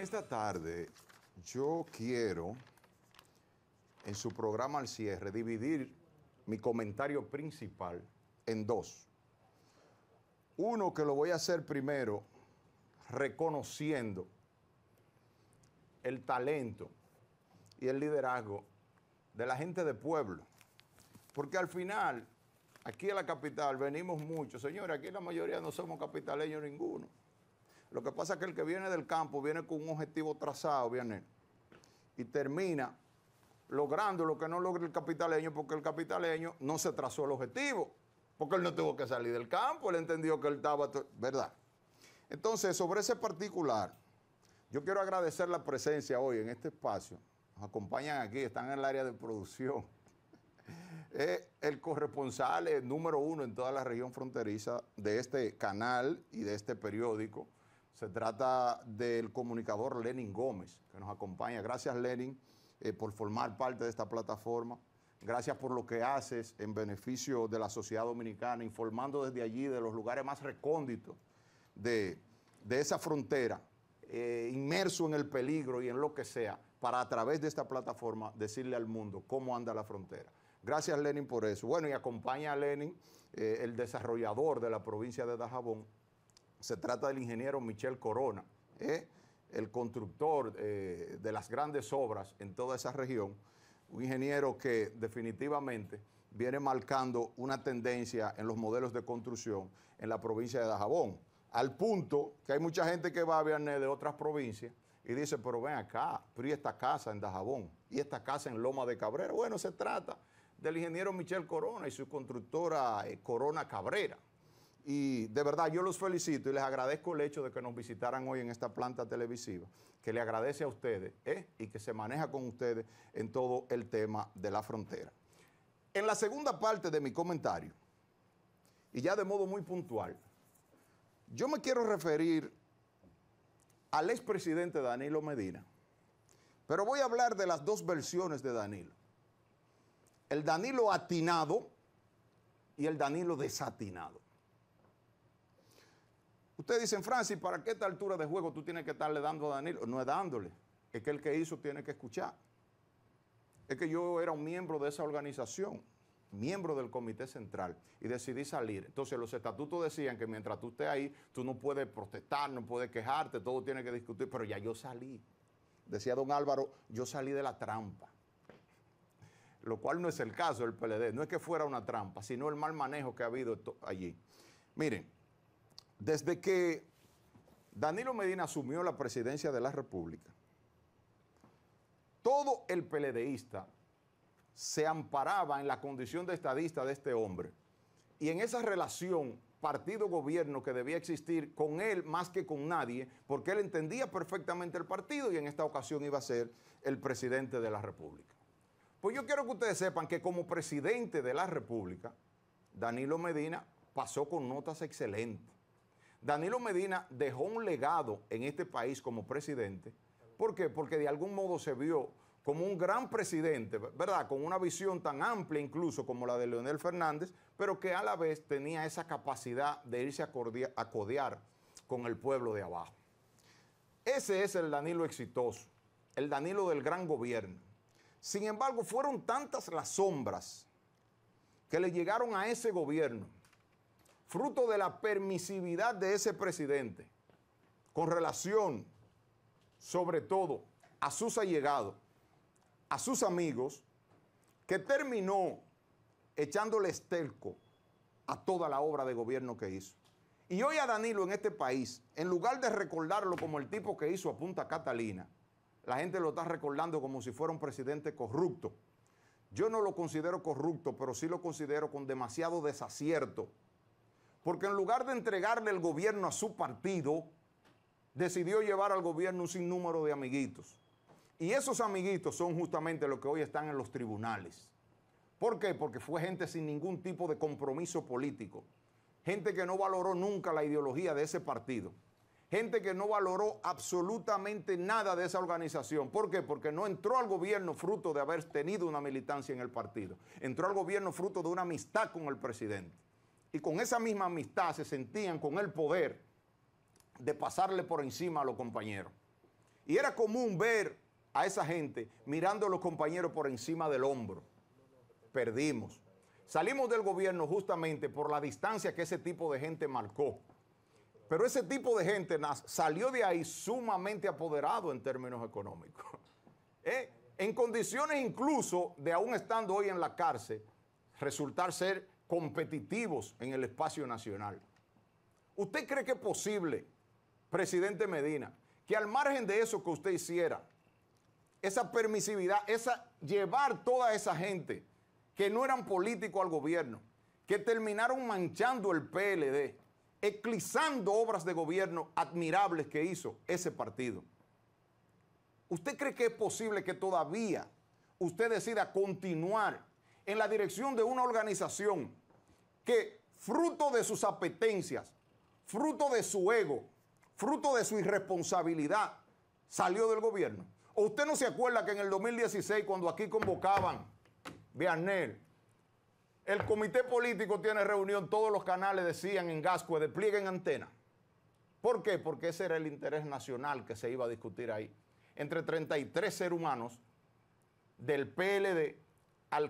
esta tarde yo quiero, en su programa al cierre, dividir mi comentario principal en dos. Uno que lo voy a hacer primero reconociendo el talento y el liderazgo de la gente de pueblo. Porque al final, aquí en la capital venimos muchos. Señores, aquí la mayoría no somos capitaleños ninguno. Lo que pasa es que el que viene del campo viene con un objetivo trazado, viene y termina logrando lo que no logra el capitaleño porque el capitaleño no se trazó el objetivo, porque él no tuvo que salir del campo, él entendió que él estaba, ¿verdad? Entonces, sobre ese particular, yo quiero agradecer la presencia hoy en este espacio. Nos acompañan aquí, están en el área de producción. el corresponsal eh, número uno en toda la región fronteriza de este canal y de este periódico. Se trata del comunicador Lenin Gómez, que nos acompaña. Gracias, Lenin, eh, por formar parte de esta plataforma. Gracias por lo que haces en beneficio de la sociedad dominicana, informando desde allí de los lugares más recónditos de, esa frontera, eh, inmerso en el peligro y en lo que sea, para a través de esta plataforma decirle al mundo cómo anda la frontera. Gracias, Lenin, por eso. Bueno, y acompaña a Lenin, eh, el desarrollador de la provincia de Dajabón, se trata del ingeniero Michel Corona, ¿eh? el constructor eh, de las grandes obras en toda esa región, un ingeniero que definitivamente viene marcando una tendencia en los modelos de construcción en la provincia de Dajabón, al punto que hay mucha gente que va a Vianney de otras provincias y dice, pero ven acá, PRI esta casa en Dajabón y esta casa en Loma de Cabrera. Bueno, se trata del ingeniero Michel Corona y su constructora eh, Corona Cabrera. Y de verdad, yo los felicito y les agradezco el hecho de que nos visitaran hoy en esta planta televisiva, que le agradece a ustedes eh, y que se maneja con ustedes en todo el tema de la frontera. En la segunda parte de mi comentario, y ya de modo muy puntual, yo me quiero referir al expresidente Danilo Medina, pero voy a hablar de las dos versiones de Danilo. El Danilo atinado y el Danilo desatinado. Ustedes dicen, Francis, ¿para qué esta altura de juego tú tienes que estarle dando a Danilo? No es dándole, es que el que hizo tiene que escuchar. Es que yo era un miembro de esa organización, miembro del comité central, y decidí salir. Entonces los estatutos decían que mientras tú estés ahí, tú no puedes protestar, no puedes quejarte, todo tiene que discutir, pero ya yo salí. Decía don Álvaro, yo salí de la trampa lo cual no es el caso del PLD, no es que fuera una trampa, sino el mal manejo que ha habido allí. Miren, desde que Danilo Medina asumió la presidencia de la República, todo el peledeísta se amparaba en la condición de estadista de este hombre y en esa relación partido-gobierno que debía existir con él más que con nadie, porque él entendía perfectamente el partido y en esta ocasión iba a ser el presidente de la República. Pues yo quiero que ustedes sepan que como presidente de la República, Danilo Medina pasó con notas excelentes Danilo Medina dejó un legado en este país como presidente. ¿Por qué? Porque de algún modo se vio como un gran presidente, ¿verdad? Con una visión tan amplia incluso como la de Leonel Fernández, pero que a la vez tenía esa capacidad de irse a, acodear codear con el pueblo de abajo. Ese es el Danilo exitoso, el Danilo del gran gobierno. Sin embargo, fueron tantas las sombras que le llegaron a ese gobierno fruto de la permisividad de ese presidente con relación, sobre todo, a sus allegados, a sus amigos, que terminó echándole estelco a toda la obra de gobierno que hizo. Y hoy a Danilo en este país, en lugar de recordarlo como el tipo que hizo a Punta Catalina, la gente lo está recordando como si fuera un presidente corrupto. Yo no lo considero corrupto, pero sí lo considero con demasiado desacierto porque en lugar de entregarle el gobierno a su partido, decidió llevar al gobierno un sinnúmero de amiguitos. Y esos amiguitos son justamente los que hoy están en los tribunales. ¿Por qué? Porque fue gente sin ningún tipo de compromiso político. Gente que no valoró nunca la ideología de ese partido. Gente que no valoró absolutamente nada de esa organización. ¿Por qué? Porque no entró al gobierno fruto de haber tenido una militancia en el partido. Entró al gobierno fruto de una amistad con el presidente y con esa misma amistad se sentían con el poder de pasarle por encima a los compañeros. Y era común ver a esa gente mirando a los compañeros por encima del hombro. Perdimos. Salimos del gobierno justamente por la distancia que ese tipo de gente marcó. Pero ese tipo de gente salió de ahí sumamente apoderado en términos económicos. Eh, en condiciones incluso de aún estando hoy en la cárcel, resultar ser competitivos en el espacio nacional. ¿Usted cree que es posible, presidente Medina, que al margen de eso que usted hiciera, esa permisividad, esa llevar toda esa gente que no eran políticos al gobierno, que terminaron manchando el PLD, eclipsando obras de gobierno admirables que hizo ese partido. ¿Usted cree que es posible que todavía usted decida continuar en la dirección de una organización que fruto de sus apetencias, fruto de su ego, fruto de su irresponsabilidad, salió del gobierno. ¿O usted no se acuerda que en el 2016, cuando aquí convocaban Vianel, el comité político tiene reunión, todos los canales decían en Gascue, desplieguen antena. ¿Por qué? Porque ese era el interés nacional que se iba a discutir ahí. Entre 33 seres humanos del PLD,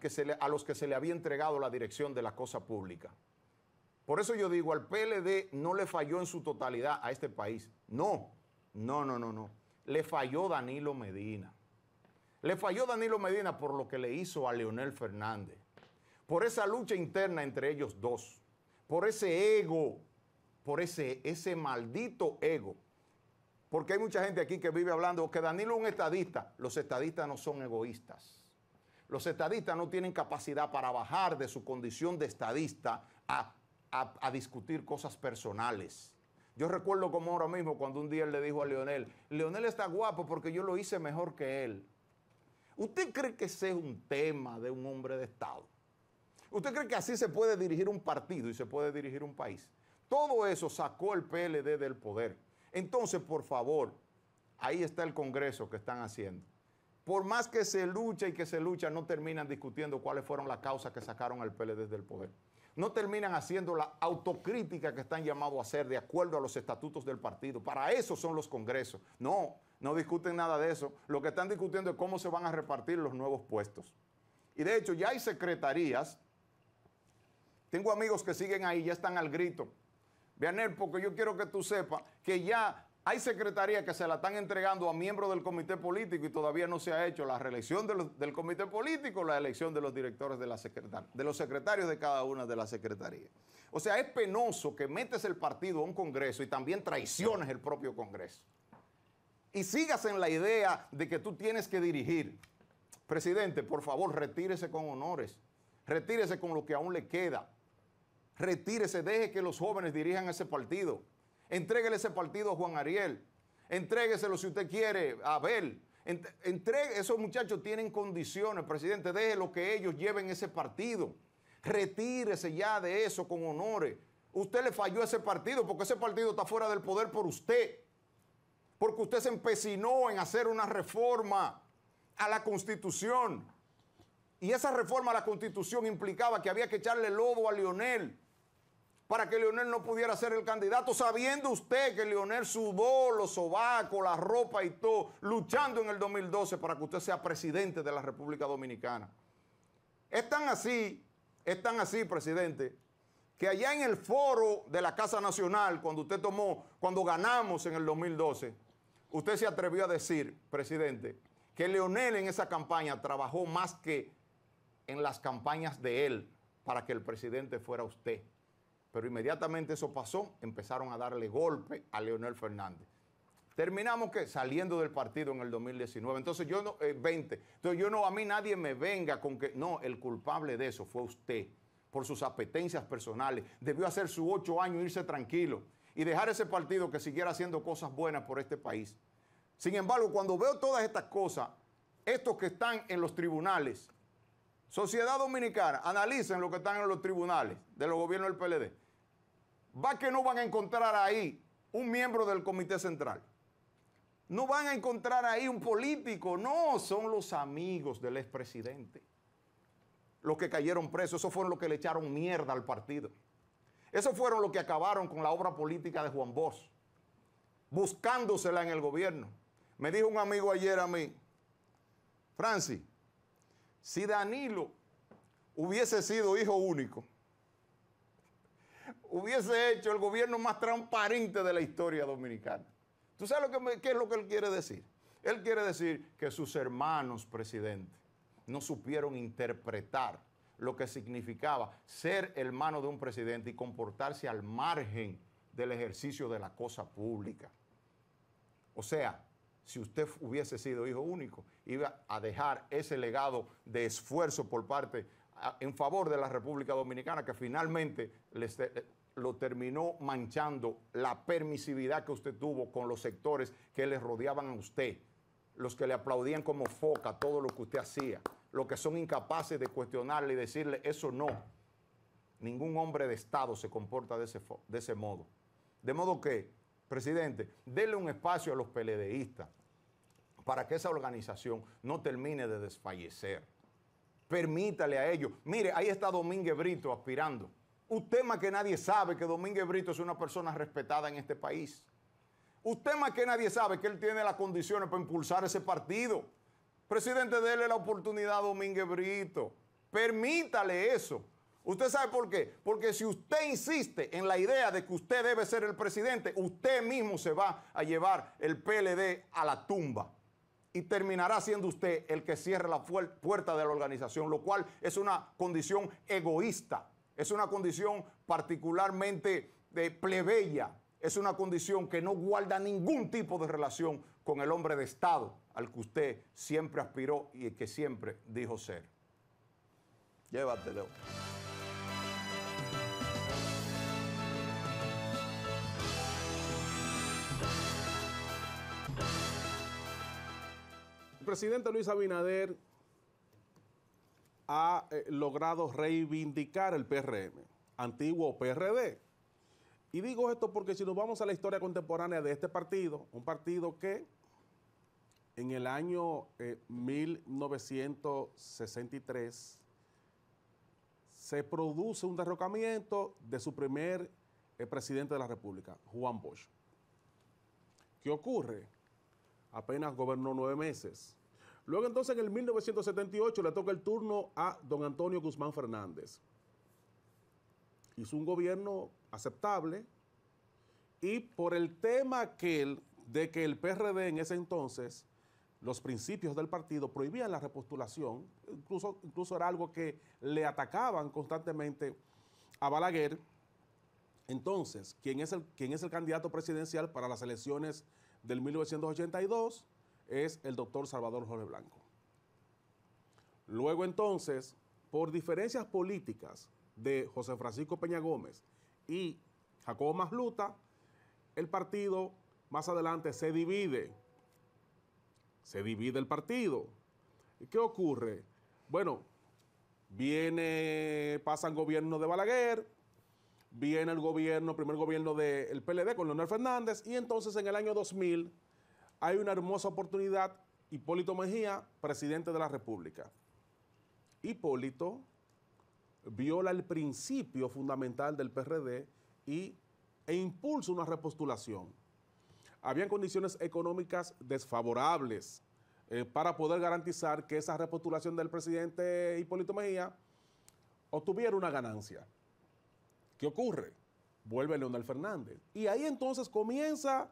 que se a los que se le había entregado la dirección de la cosa pública. Por eso yo digo, al PLD no le falló en su totalidad a este país. No, no, no, no, no. Le falló Danilo Medina. Le falló Danilo Medina por lo que le hizo a Leonel Fernández. Por esa lucha interna entre ellos dos. Por ese ego. Por ese, ese maldito ego. Porque hay mucha gente aquí que vive hablando que Danilo es un estadista. Los estadistas no son egoístas. Los estadistas no tienen capacidad para bajar de su condición de estadista a, discutir cosas personales. Yo recuerdo como ahora mismo cuando un día él le dijo a Leonel, Leonel está guapo porque yo lo hice mejor que él. ¿Usted cree que ese es un tema de un hombre de Estado? ¿Usted cree que así se puede dirigir un partido y se puede dirigir un país? Todo eso sacó el PLD del poder. Entonces, por favor, ahí está el Congreso que están haciendo por más que se lucha y que se lucha, no terminan discutiendo cuáles fueron las causas que sacaron al PLD del poder. No terminan haciendo la autocrítica que están llamados a hacer de acuerdo a los estatutos del partido. Para eso son los congresos. No, no discuten nada de eso. Lo que están discutiendo es cómo se van a repartir los nuevos puestos. Y de hecho, ya hay secretarías. Tengo amigos que siguen ahí, ya están al grito. él, porque yo quiero que tú sepas que ya hay secretarías que se la están entregando a miembros del comité político y todavía no se ha hecho la reelección del comité político, la elección de los directores de la secretaria, de los secretarios de cada una de las secretarías. O sea, es penoso que metes el partido a un congreso y también traiciones el propio congreso. Y sigas en la idea de que tú tienes que dirigir. Presidente, por favor, retírese con honores. Retírese con lo que aún le queda. Retírese, deje que los jóvenes dirijan ese partido. Entréguele ese partido a Juan Ariel. Entrégueselo si usted quiere a Abel. Entregue, esos muchachos tienen condiciones, presidente. lo que ellos lleven ese partido. Retírese ya de eso con honores. Usted le falló ese partido porque ese partido está fuera del poder por usted. Porque usted se empecinó en hacer una reforma a la constitución. Y esa reforma a la constitución implicaba que había que echarle lobo a Lionel para que Leonel no pudiera ser el candidato, sabiendo usted que Leonel sudó los sobacos, la ropa y todo, luchando en el 2012 para que usted sea presidente de la República Dominicana. tan así, tan así, presidente, que allá en el foro de la Casa Nacional, cuando usted tomó, cuando ganamos en el 2012, usted se atrevió a decir, presidente, que Leonel en esa campaña trabajó más que en las campañas de él para que el presidente fuera usted. Pero inmediatamente eso pasó, empezaron a darle golpe a Leonel Fernández. Terminamos que saliendo del partido en el 2019. Entonces yo no, 20. Eh, Entonces yo no, a mí nadie me venga con que, no, el culpable de eso fue usted, por sus apetencias personales. Debió hacer su ocho años, irse tranquilo y dejar ese partido que siguiera haciendo cosas buenas por este país. Sin embargo, cuando veo todas estas cosas, estos que están en los tribunales, Sociedad Dominicana, analicen lo que están en los tribunales de los gobiernos del PLD. Va que no van a encontrar ahí un miembro del Comité Central. No van a encontrar ahí un político. No, son los amigos del expresidente. Los que cayeron presos, esos fueron los que le echaron mierda al partido. Esos fueron los que acabaron con la obra política de Juan Bosch, buscándosela en el gobierno. Me dijo un amigo ayer a mí, Francis, si Danilo hubiese sido hijo único, hubiese hecho el gobierno más transparente de la historia dominicana. ¿Tú sabes lo que, qué es lo que él quiere decir? Él quiere decir que sus hermanos, presidente, no supieron interpretar lo que significaba ser hermano de un presidente y comportarse al margen del ejercicio de la cosa pública. O sea, si usted hubiese sido hijo único, iba a dejar ese legado de esfuerzo por parte en favor de la República Dominicana que finalmente lo terminó manchando la permisividad que usted tuvo con los sectores que le rodeaban a usted, los que le aplaudían como foca todo lo que usted hacía, los que son incapaces de cuestionarle y decirle eso no. Ningún hombre de Estado se comporta de ese, de ese modo. De modo que, presidente, déle un espacio a los peledeístas, para que esa organización no termine de desfallecer. Permítale a ellos. Mire, ahí está Domínguez Brito aspirando. Usted más que nadie sabe que Domínguez Brito es una persona respetada en este país. Usted más que nadie sabe que él tiene las condiciones para impulsar ese partido. Presidente, déle la oportunidad a Domínguez Brito. Permítale eso. ¿Usted sabe por qué? Porque si usted insiste en la idea de que usted debe ser el presidente, usted mismo se va a llevar el PLD a la tumba y terminará siendo usted el que cierre la puerta de la organización, lo cual es una condición egoísta, es una condición particularmente de plebeya, es una condición que no guarda ningún tipo de relación con el hombre de Estado al que usted siempre aspiró y que siempre dijo ser. Llévatelo. presidente Luis Abinader ha eh, logrado reivindicar el PRM, antiguo PRD. Y digo esto porque si nos vamos a la historia contemporánea de este partido, un partido que en el año 1963 eh, se produce un derrocamiento de su primer eh, presidente de la República, Juan Bosch. ¿Qué ocurre? apenas gobernó nueve meses. Luego entonces en el 1978 le toca el turno a don Antonio Guzmán Fernández. Hizo un gobierno aceptable y por el tema de que el PRD en ese entonces, los principios del partido prohibían la repostulación, incluso, incluso era algo que le atacaban constantemente a Balaguer. Entonces, ¿quién es el, quién es el candidato presidencial para las elecciones del 1982 es el doctor Salvador Jorge Blanco. Luego entonces, por diferencias políticas de José Francisco Peña Gómez y Jacobo Masluta, el partido más adelante se divide. Se divide el partido. qué ocurre? Bueno, viene, pasan gobierno de Balaguer, viene el gobierno, primer gobierno del PLD con Leonel Fernández, y entonces en el año 2000 hay una hermosa oportunidad, Hipólito Mejía, presidente de la República. Hipólito viola el principio fundamental del PRD y, e impulsa una repostulación. Habían condiciones económicas desfavorables eh, para poder garantizar que esa repostulación del presidente Hipólito Mejía obtuviera una ganancia. ¿Qué ocurre? Vuelve Leonel Fernández. Y ahí entonces comienza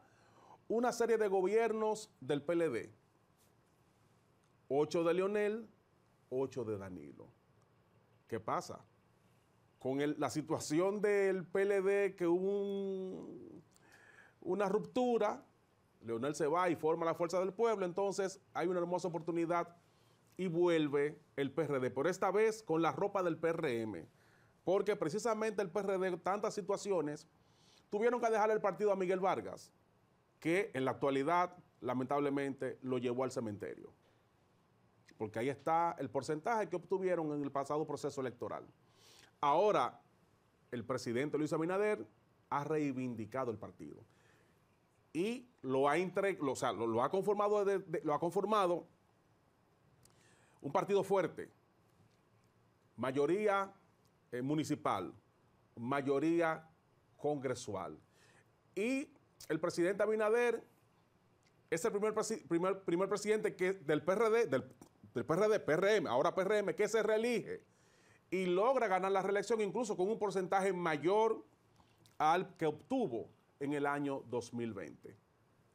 una serie de gobiernos del PLD. Ocho de Leonel, ocho de Danilo. ¿Qué pasa? Con la situación del PLD que hubo una ruptura, Leonel se va y forma la Fuerza del Pueblo, entonces hay una hermosa oportunidad y vuelve el PRD, por esta vez con la ropa del PRM porque precisamente el PRD, tantas situaciones, tuvieron que dejar el partido a Miguel Vargas, que en la actualidad, lamentablemente, lo llevó al cementerio. Porque ahí está el porcentaje que obtuvieron en el pasado proceso electoral. Ahora, el presidente Luis Abinader ha reivindicado el partido y lo ha, lo, ha conformado lo ha conformado un partido fuerte, mayoría eh, municipal, mayoría congresual. Y el presidente Abinader es el primer, primer, primer presidente que, del PRD, del, del, PRD, PRM, ahora PRM, que se reelige y logra ganar la reelección incluso con un porcentaje mayor al que obtuvo en el año 2020.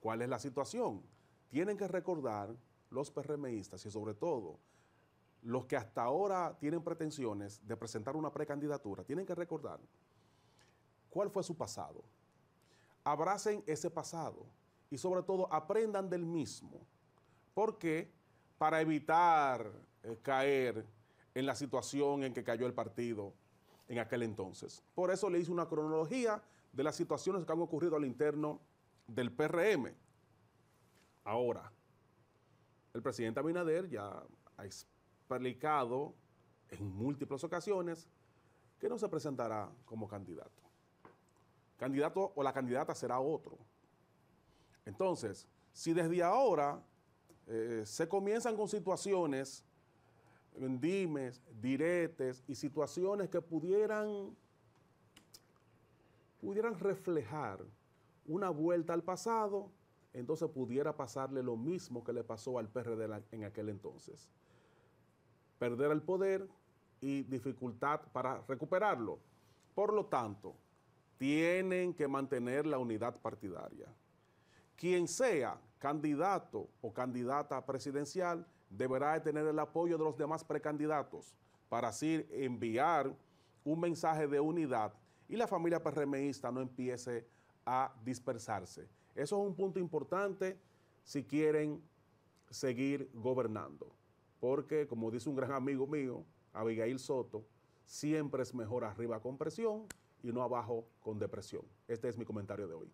¿Cuál es la situación? Tienen que recordar los PRMistas y sobre todo los que hasta ahora tienen pretensiones de presentar una precandidatura tienen que recordar cuál fue su pasado. Abracen ese pasado y sobre todo aprendan del mismo. Porque para evitar eh, caer en la situación en que cayó el partido en aquel entonces. Por eso le hice una cronología de las situaciones que han ocurrido al interno del PRM. Ahora, el presidente Abinader ya ha en múltiples ocasiones que no se presentará como candidato. Candidato o la candidata será otro. Entonces, si desde ahora eh, se comienzan con situaciones, dimes, diretes y situaciones que pudieran, pudieran reflejar una vuelta al pasado, entonces pudiera pasarle lo mismo que le pasó al PRD en aquel entonces perder el poder y dificultad para recuperarlo. Por lo tanto, tienen que mantener la unidad partidaria. Quien sea candidato o candidata presidencial deberá tener el apoyo de los demás precandidatos para así enviar un mensaje de unidad y la familia perremeísta no empiece a dispersarse. Eso es un punto importante si quieren seguir gobernando porque como dice un gran amigo mío, Abigail Soto, siempre es mejor arriba con presión y no abajo con depresión. Este es mi comentario de hoy.